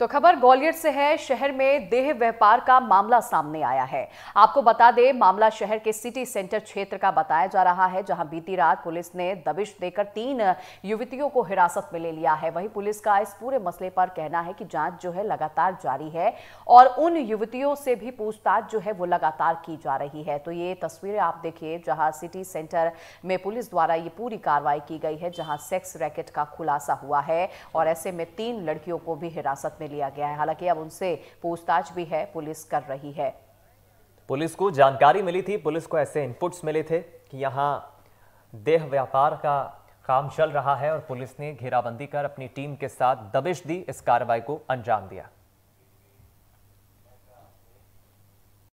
तो खबर ग्वालियर से है शहर में देह व्यापार का मामला सामने आया है आपको बता दें मामला शहर के सिटी सेंटर क्षेत्र का बताया जा रहा है जहां बीती रात पुलिस ने दबिश देकर तीन युवतियों को हिरासत में ले लिया है वहीं पुलिस का इस पूरे मसले पर कहना है कि जांच जो है लगातार जारी है और उन युवतियों से भी पूछताछ जो है वो लगातार की जा रही है तो ये तस्वीरें आप देखिए जहां सिटी सेंटर में पुलिस द्वारा ये पूरी कार्रवाई की गई है जहां सेक्स रैकेट का खुलासा हुआ है और ऐसे में तीन लड़कियों को भी हिरासत में में लिया गया है हालांकि अब उनसे पूछताछ भी है पुलिस कर रही है पुलिस को जानकारी मिली थी पुलिस को ऐसे इनपुट्स मिले थे कि यहाँ देह व्यापार का काम चल रहा है और पुलिस ने घेराबंदी कर अपनी टीम के साथ दबिश दी इस कार्रवाई को अंजाम दिया